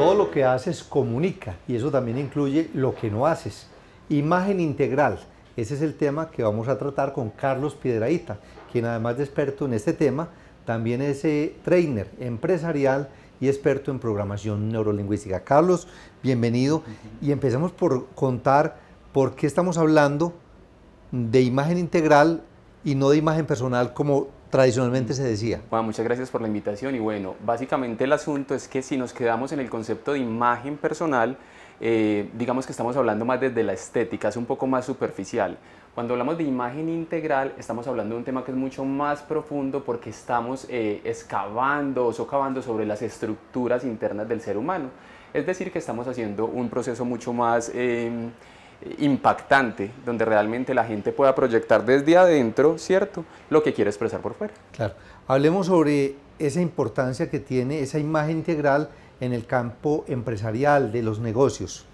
todo lo que haces comunica y eso también incluye lo que no haces. Imagen integral, ese es el tema que vamos a tratar con Carlos Piedraíta, quien además de experto en este tema, también es eh, trainer empresarial y experto en programación neurolingüística. Carlos, bienvenido y empezamos por contar por qué estamos hablando de imagen integral y no de imagen personal como tradicionalmente se decía. Bueno, muchas gracias por la invitación y bueno, básicamente el asunto es que si nos quedamos en el concepto de imagen personal, eh, digamos que estamos hablando más desde la estética, es un poco más superficial. Cuando hablamos de imagen integral, estamos hablando de un tema que es mucho más profundo porque estamos eh, excavando o socavando sobre las estructuras internas del ser humano. Es decir, que estamos haciendo un proceso mucho más... Em, impactante, donde realmente la gente pueda proyectar desde adentro, ¿cierto?, lo que quiere expresar por fuera. Claro. Hablemos sobre esa importancia que tiene esa imagen integral en el campo empresarial de los negocios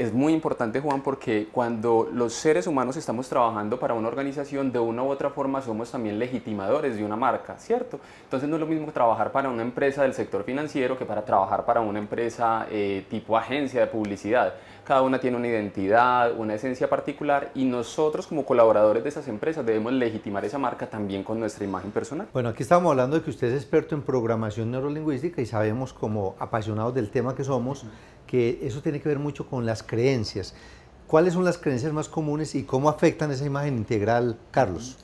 es muy importante, Juan, porque cuando los seres humanos estamos trabajando para una organización, de una u otra forma somos también legitimadores de una marca, ¿cierto? Entonces no es lo mismo trabajar para una empresa del sector financiero que para trabajar para una empresa eh, tipo agencia de publicidad. Cada una tiene una identidad, una esencia particular y nosotros como colaboradores de esas empresas debemos legitimar esa marca también con nuestra imagen personal. Bueno, aquí estamos hablando de que usted es experto en programación neurolingüística y sabemos como apasionados del tema que somos, que eso tiene que ver mucho con las creencias. ¿Cuáles son las creencias más comunes y cómo afectan esa imagen integral, Carlos?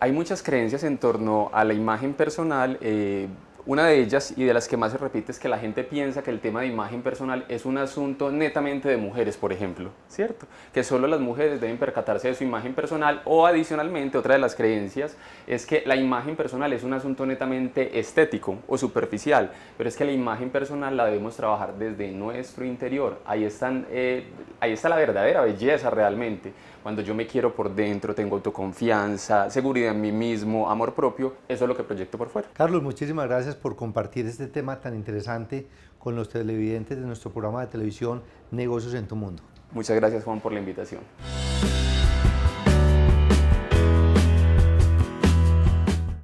Hay muchas creencias en torno a la imagen personal. Eh, una de ellas y de las que más se repite es que la gente piensa que el tema de imagen personal es un asunto netamente de mujeres, por ejemplo, ¿cierto? Que solo las mujeres deben percatarse de su imagen personal o adicionalmente otra de las creencias es que la imagen personal es un asunto netamente estético o superficial, pero es que la imagen personal la debemos trabajar desde nuestro interior. Ahí, están, eh, ahí está la verdadera belleza realmente. Cuando yo me quiero por dentro, tengo autoconfianza, seguridad en mí mismo, amor propio, eso es lo que proyecto por fuera. Carlos, muchísimas gracias por compartir este tema tan interesante con los televidentes de nuestro programa de televisión Negocios en tu Mundo. Muchas gracias Juan por la invitación.